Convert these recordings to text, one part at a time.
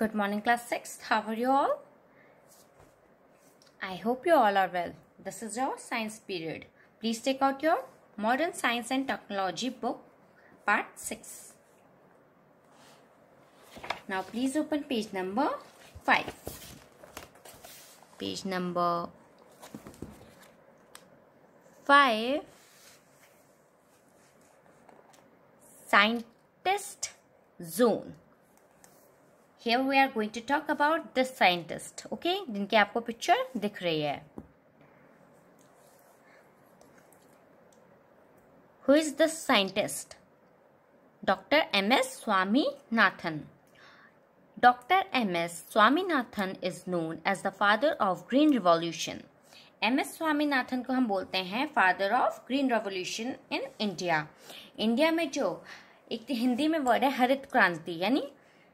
Good morning class 6. How are you all? I hope you all are well. This is your science period. Please take out your Modern Science and Technology book part 6. Now please open page number 5. Page number 5. Scientist Zone. Here we are going to talk about this scientist okay जिनके आपको picture दिख रही है who is this scientist doctor M S Swaminathan doctor M S Swaminathan is known as the father of green revolution M S Swaminathan को हम बोलते हैं father of green revolution in India India में जो एक हिंदी में वर्ड है हरित क्रांति यानी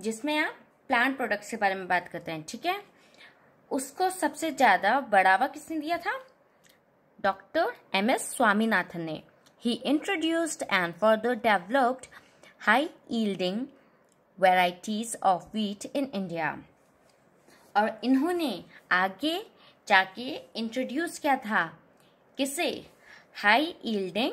जिसमें आप प्लांट प्रोडक्ट्स के बारे में बात करते हैं ठीक है उसको सबसे ज़्यादा बढ़ावा किसने दिया था डॉक्टर एम एस स्वामीनाथन ने ही introduced and further developed high yielding varieties of wheat in India और इन्होंने आगे जाके इंट्रोड्यूस किया था किसे high yielding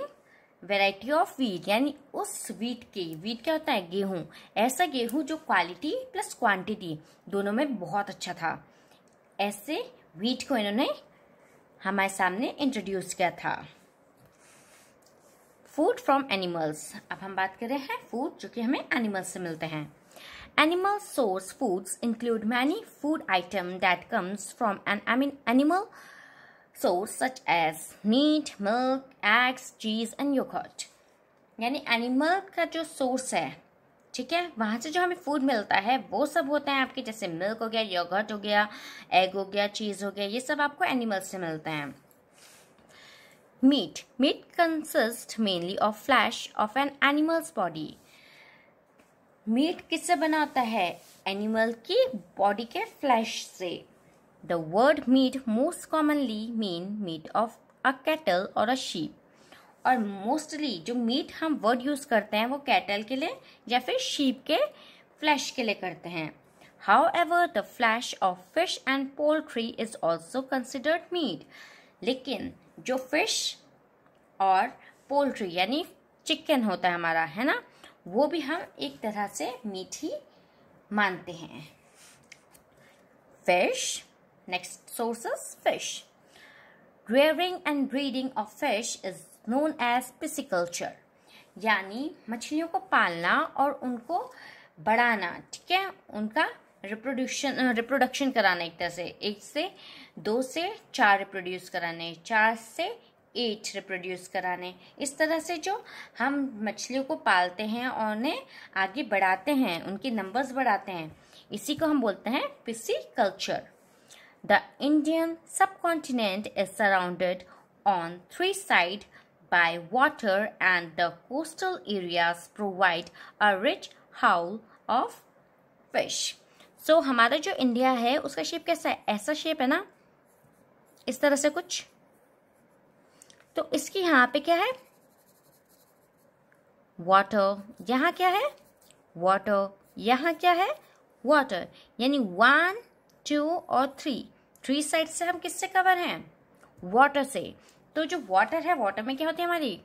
variety of wheat यानी उस वीट के वीट क्या होता है गेहूं ऐसा गेहूं जो क्वालिटी प्लस क्वांटिटी दोनों में बहुत अच्छा था ऐसे वीट को इन्होंने हमारे सामने इंट्रोड्यूस किया था फूड फ्रॉम एनिमल्स अब हम बात कर रहे हैं फूड जो कि हमें एनिमल्स से मिलते हैं animal source foods include many food item that comes from an I mean, animal source such as meat milk eggs cheese and yogurt यानी एनिमल का जो सोर्स है ठीक है वहाँ से जो हमें फूड मिलता है वो सब होता है आपके जैसे मिल्क हो गया योगर्ट हो गया एग हो गया चीज़ हो गया ये सब आपको एनिमल से मिलते हैं meat meat consist mainly of flesh of an animals body meat किससे बनाता है एनिमल की बॉडी के फ्लैश से The word meat most commonly mean meat of a cattle or a sheep. और मोस्टली जो मीट हम वर्ड यूज़ करते हैं वो कैटल के लिए या फिर शीप के फ्लैश के लिए करते हैं however the flesh of fish and poultry is also considered meat लेकिन जो फिश और पोल्ट्री यानी चिकन होता है हमारा है ना वो भी हम एक तरह से मीट ही मानते हैं fish Next source is fish. Rearing and breeding of fish is known as pisciculture. यानी मछलियों को पालना और उनको बढ़ाना ठीक है उनका रिप्रोड्यूशन रिप्रोडक्शन कराना एक तरह से एक से दो से चार रिप्रोड्यूस कराने चार से एट रिप्रोड्यूस कराने इस तरह से जो हम मछलियों को पालते हैं और उन्हें आगे बढ़ाते हैं उनके नंबर्स बढ़ाते हैं इसी को हम बोलते हैं pisciculture The Indian subcontinent is surrounded on three sides by water and the coastal areas provide a rich haul of fish. so, हमारा जो इंडिया है उसका शेप कैसा है ऐसा शेप है ना इस तरह से कुछ तो इसकी यहाँ पे क्या है वाटर यहाँ क्या है वाटर यहाँ क्या है वाटर यानी वन टू और थ्री थ्री साइड से हम किससे कवर हैं वाटर से तो जो वाटर है वाटर में क्या होती है हमारी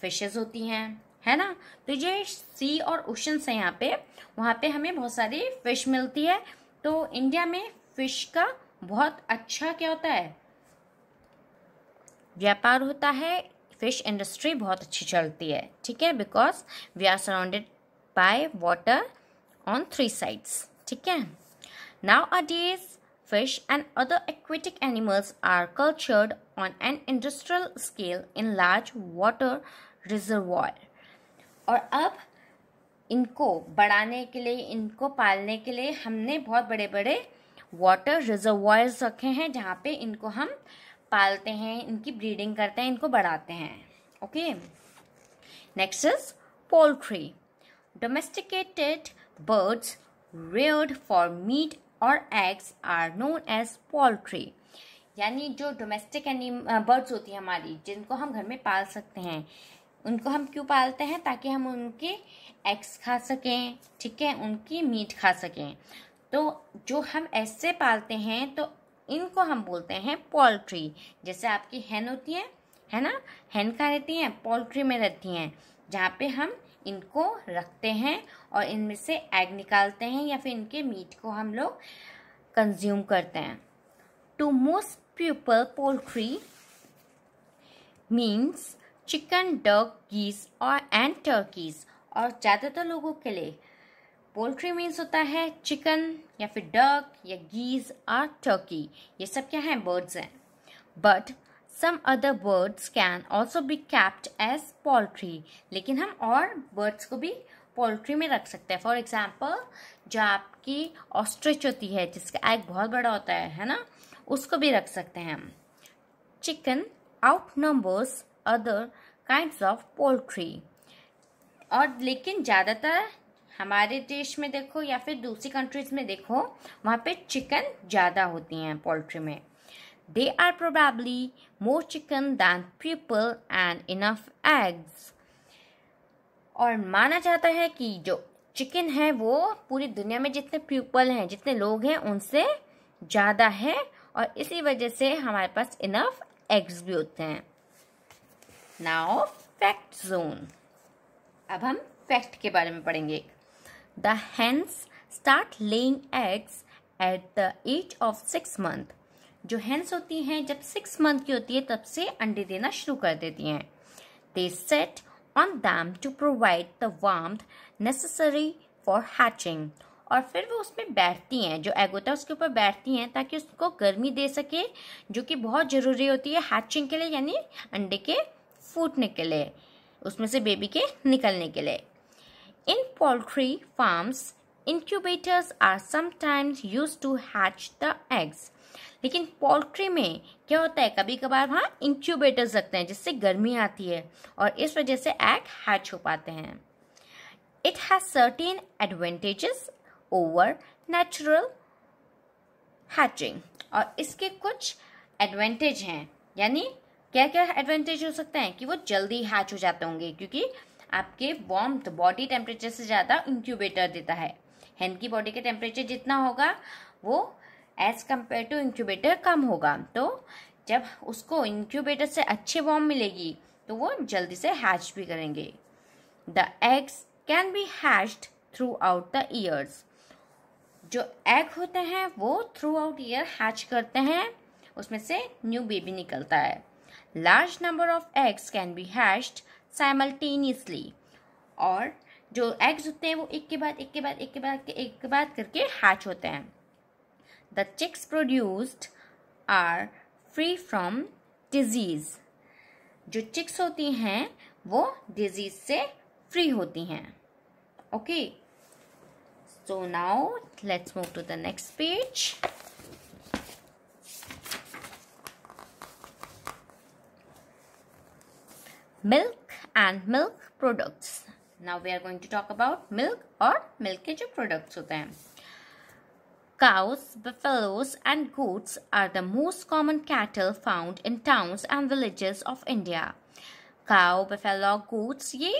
फिशेज होती हैं है ना तो ये सी और ओशंस है यहाँ पे वहाँ पे हमें बहुत सारी फिश मिलती है तो इंडिया में फिश का बहुत अच्छा क्या होता है व्यापार होता है फिश इंडस्ट्री बहुत अच्छी चलती है ठीक है because we are surrounded by water on three sides ठीक है nowadays Fish and other aquatic animals are cultured on an industrial scale in large water reservoir और अब इनको बढ़ाने के लिए इनको पालने के लिए हमने बहुत बड़े बड़े वाटर रिजर्वॉयर्स रखे हैं जहाँ पे इनको हम पालते हैं इनकी ब्रीडिंग करते हैं इनको बढ़ाते हैं okay next is poultry domesticated birds reared for meat और eggs are known as poultry यानी जो डोमेस्टिक एनिम बर्ड्स होती हैं हमारी जिनको हम घर में पाल सकते हैं उनको हम क्यों पालते हैं ताकि हम उनके एग्स खा सकें ठीक है उनकी मीट खा सकें तो जो हम ऐसे पालते हैं तो इनको हम बोलते हैं पोल्ट्री जैसे आपकी हैन होती है है ना हैन कहाँ रहती हैं पोल्ट्री में रहती हैं जहाँ पे हम इनको रखते हैं और इनमें से एग निकालते हैं या फिर इनके मीट को हम लोग कंज्यूम करते हैं to most people poultry means chicken duck geese और एंड टर्कीज और ज़्यादातर लोगों के लिए पोल्ट्री मीन्स होता है चिकन या फिर डग या गीज और टर्की ये सब क्या हैं बर्ड्स हैं but some other birds can also be kept as poultry लेकिन हम और बर्ड्स को भी पोल्ट्री में रख सकते हैं फॉर एग्जाम्पल जो आपकी ऑस्ट्रिच होती है जिसका एग बहुत बड़ा होता है है ना उसको भी रख सकते हैं हम chicken outnumbers other kind of poultry और लेकिन ज़्यादातर हमारे देश में देखो या फिर दूसरी कंट्रीज़ में देखो वहाँ पे चिकन ज़्यादा होती हैं पोल्ट्री में They are probably more chicken than people and enough eggs. और माना जाता है कि जो चिकन है वो पूरी दुनिया में जितने पीपल हैं जितने लोग हैं उनसे ज़्यादा है और इसी वजह से हमारे पास इनफ एग्स भी होते हैं नाउ फैक्ट जोन अब हम फैक्ट के बारे में पढ़ेंगे the hens start laying eggs at the age of six month जो हैंस होती हैं जब सिक्स मंथ की होती है तब से अंडे देना शुरू कर देती हैं they sit on them to provide the वाम नेसेसरी फॉर हैचिंग और फिर वो उसमें बैठती हैं जो एग होता है उसके ऊपर बैठती हैं ताकि उसको गर्मी दे सके जो कि बहुत ज़रूरी होती है हैचिंग के लिए यानी अंडे के फूटने के लिए उसमें से बेबी के निकलने के लिए in poultry farms incubators are sometimes used to hatch the eggs लेकिन पोल्ट्री में क्या होता है कभी कभार वहाँ इंक्यूबेटर्स रखते हैं जिससे गर्मी आती है और इस वजह से एग हैच हो पाते हैं it has certain advantages over natural hatching और इसके कुछ एडवांटेज हैं यानी क्या क्या एडवांटेज हो सकते हैं कि वो जल्दी हैच हो जाते होंगे क्योंकि आपके वॉर्म बॉडी टेम्परेचर से ज़्यादा इंक्यूबेटर देता है हैंड की बॉडी का टेम्परेचर जितना होगा वो एज़ कम्पेयर टू इंक्यूबेटर कम होगा तो जब उसको इंक्यूबेटर से अच्छे वॉम मिलेगी तो वो जल्दी से हैच भी करेंगे the eggs can be hatched throughout the years जो एग होते हैं वो थ्रू आउट ईयर हैच करते हैं उसमें से न्यू बेबी निकलता है large number of eggs can be hatched simultaneously और जो एग्स होते हैं वो एक के बाद एक के बाद एक के बाद एक के बाद करके हैच होते हैं the chicks produced are free from disease जो chicks होती हैं वो disease से free होती हैं now let's move to the next page. milk and milk products now we are going to talk about milk or milk के जो products होते हैं Cows, buffaloes and goats are the most common cattle found in towns and villages of India. Cow, buffalo, goats ये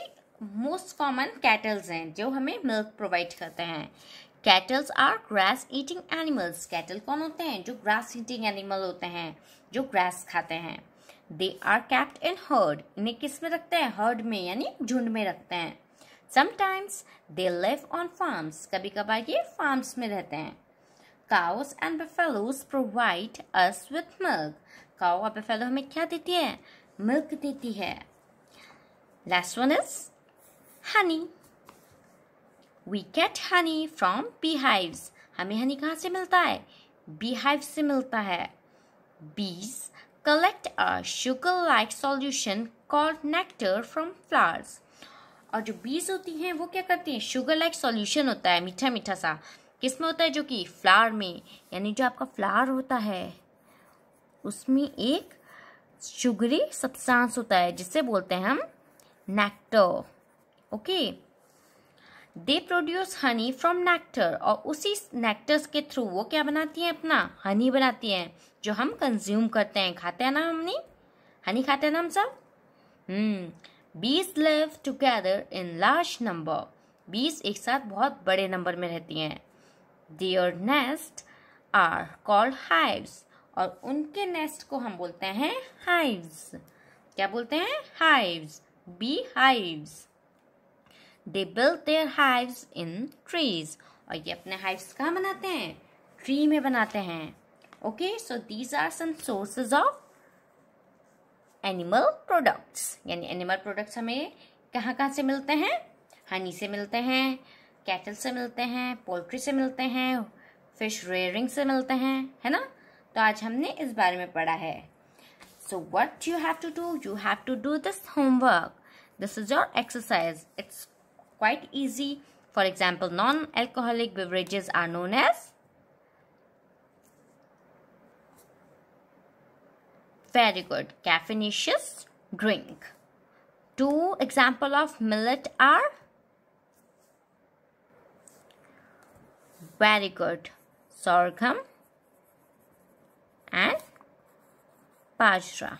most common cattles हैं जो हमें milk provide करते हैं Cattles are grass eating animals. Cattle कौन होते हैं जो grass eating animal होते हैं जो grass खाते हैं they are kept in herd इन्हें किस में रखते हैं हर्ड में यानी झुंड में रखते हैं sometimes they live on farms कभी कभार ये फार्म्स में रहते हैं cows and buffaloes provide us with milk. Cow और buffalo हमें क्या देती है Milk देती है Last one is honey. We get honey from beehives. हमें हनी कहाँ से मिलता है Beehive से मिलता है Bees collect a sugar-like solution called nectar from flowers. और जो बीज होती हैं वो क्या करती हैं शुगर लाइक सॉल्यूशन होता है मीठा मीठा सा किस में होता है जो कि फ्लावर में यानी जो आपका फ्लावर होता है उसमें एक शुगरी सब्सटेंस होता है जिसे बोलते हैं हम nectar okay they produce honey from nectar और उसी नेक्टर्स के थ्रू वो क्या बनाती हैं अपना हनी बनाती हैं जो हम कंज्यूम करते हैं खाते हैं ना हमने हनी खाते हैं ना हम सब hmm bees live together in large number bees एक साथ बहुत बड़े नंबर में रहती हैं their nest are called hives और उनके नेस्ट को हम बोलते हैं हाइव्स क्या बोलते हैं hives bee hives they build their hives in trees और ये अपने हाइव्स कहाँ बनाते हैं ट्री में बनाते हैं okay so these are some sources of animal products यानी एनिमल प्रोडक्ट्स हमें कहाँ कहाँ से मिलते हैं हनी से मिलते हैं कैटल से मिलते हैं पोल्ट्री से मिलते हैं फिश रेयरिंग से मिलते हैं है ना तो आज हमने इस बारे में पढ़ा है so what you have to do you have to do this homework this is your exercise it's quite easy for example non alcoholic beverages are known as very good caffeinated drink two example of millet are Very good. Sorghum and Bajra.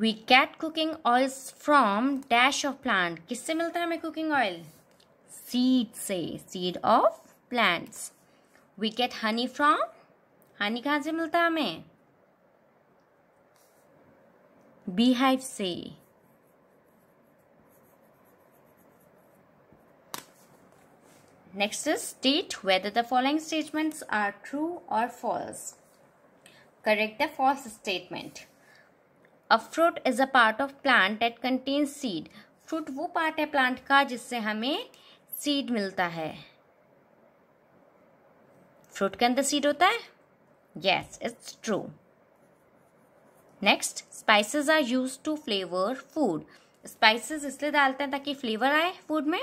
We get cooking oils from dash of plant किससे मिलता है हमें cooking oil seed से seed of plants we get honey from honey कहाँ से मिलता है हमें बीहाइव से next state whether the following statements are true और false correct the false statement a fruit is a part of plant that contain seed fruit वो part है plant का जिससे हमें सीड मिलता है फ्रूट के अंदर सीड होता है yes it's true next spices are used to flavour food spices इसलिए डालते हैं ताकि फ्लेवर आए फूड में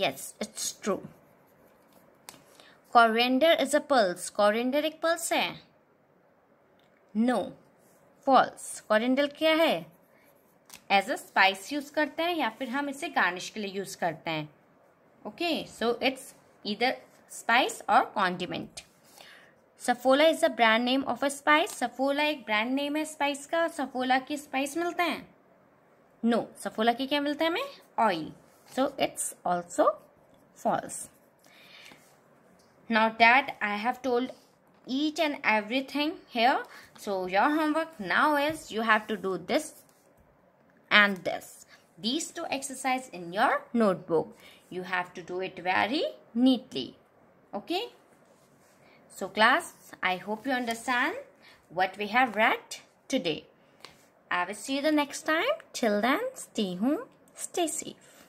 yes it's true coriander is a pulse coriander एक पल्स है नो फॉल्स कॉरिंडल क्या है एज अ स्पाइस यूज करते हैं या फिर हम इसे गार्निश के लिए यूज करते हैं okay so it's either spice और condiment Saffola is the brand name of a spice Saffola एक ब्रांड नेम है स्पाइस का सफोला की स्पाइस मिलते हैं नो no, सफोला की क्या मिलता है हमें oil so it's also false now that I have told each and everything here so your homework now is you have to do this and this these two exercise in your notebook you have to do it very neatly okay so class i hope you understand what we have read today i will see you the next time till then stay home stay safe